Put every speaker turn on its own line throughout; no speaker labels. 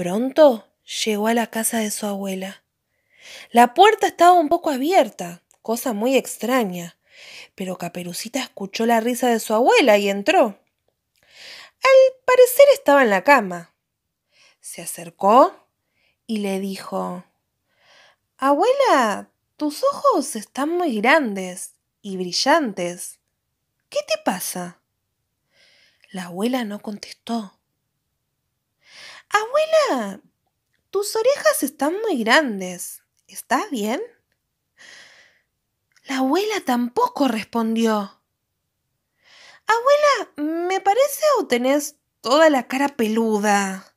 Pronto llegó a la casa de su abuela. La puerta estaba un poco abierta, cosa muy extraña, pero Caperucita escuchó la risa de su abuela y entró. Al parecer estaba en la cama. Se acercó y le dijo Abuela, tus ojos están muy grandes y brillantes. ¿Qué te pasa? La abuela no contestó Abuela, tus orejas están muy grandes. ¿Estás bien? La abuela tampoco respondió. Abuela, me parece o tenés toda la cara peluda.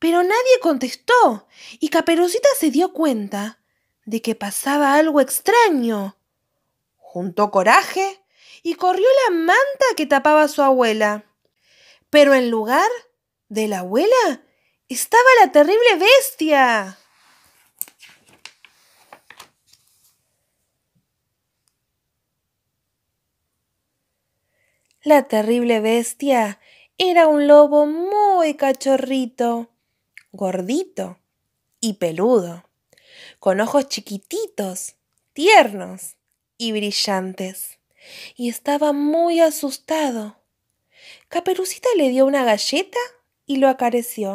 Pero nadie contestó, y Caperucita se dio cuenta de que pasaba algo extraño. Juntó coraje y corrió la manta que tapaba a su abuela. Pero en lugar ¿De la abuela? Estaba la terrible bestia. La terrible bestia era un lobo muy cachorrito, gordito y peludo, con ojos chiquititos, tiernos y brillantes, y estaba muy asustado. Caperucita le dio una galleta y lo acarició.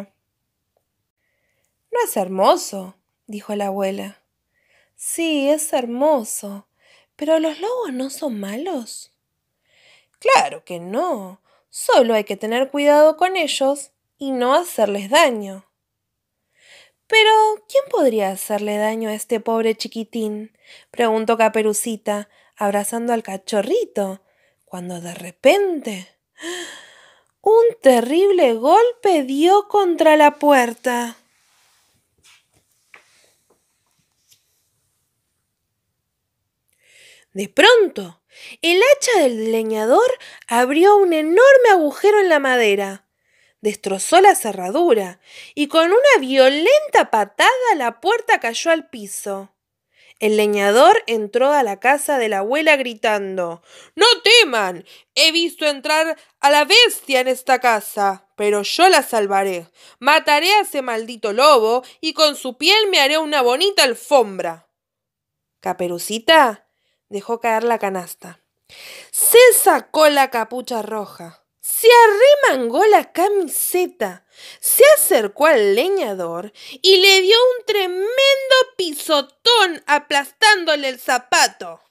No es hermoso, dijo la abuela. Sí, es hermoso. Pero los lobos no son malos. Claro que no. Solo hay que tener cuidado con ellos y no hacerles daño. Pero, ¿quién podría hacerle daño a este pobre chiquitín? preguntó Caperucita, abrazando al cachorrito, cuando de repente. Un terrible golpe dio contra la puerta. De pronto, el hacha del leñador abrió un enorme agujero en la madera, destrozó la cerradura y con una violenta patada la puerta cayó al piso. El leñador entró a la casa de la abuela gritando No teman. He visto entrar a la bestia en esta casa. Pero yo la salvaré. Mataré a ese maldito lobo y con su piel me haré una bonita alfombra. Caperucita dejó caer la canasta. Se sacó la capucha roja se arremangó la camiseta, se acercó al leñador y le dio un tremendo pisotón aplastándole el zapato.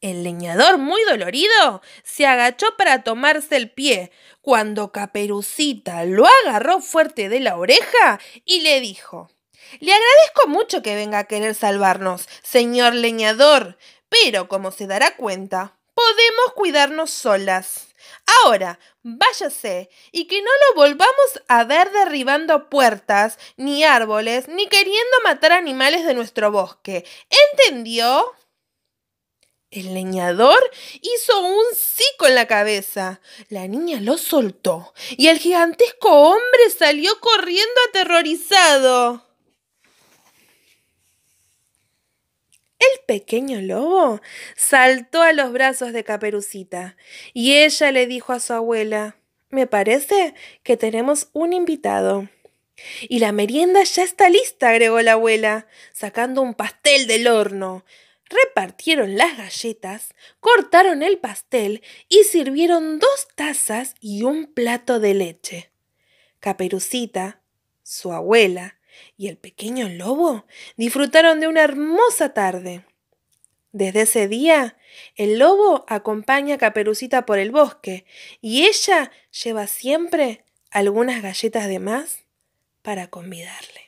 El leñador, muy dolorido, se agachó para tomarse el pie, cuando Caperucita lo agarró fuerte de la oreja y le dijo Le agradezco mucho que venga a querer salvarnos, señor leñador, pero como se dará cuenta, podemos cuidarnos solas. Ahora, váyase y que no lo volvamos a ver derribando puertas, ni árboles, ni queriendo matar animales de nuestro bosque. ¿Entendió? El leñador hizo un sí con la cabeza. La niña lo soltó y el gigantesco hombre salió corriendo aterrorizado. pequeño lobo saltó a los brazos de Caperucita y ella le dijo a su abuela, me parece que tenemos un invitado. Y la merienda ya está lista, agregó la abuela, sacando un pastel del horno. Repartieron las galletas, cortaron el pastel y sirvieron dos tazas y un plato de leche. Caperucita, su abuela y el pequeño lobo disfrutaron de una hermosa tarde. Desde ese día, el lobo acompaña a Caperucita por el bosque y ella lleva siempre algunas galletas de más para convidarle.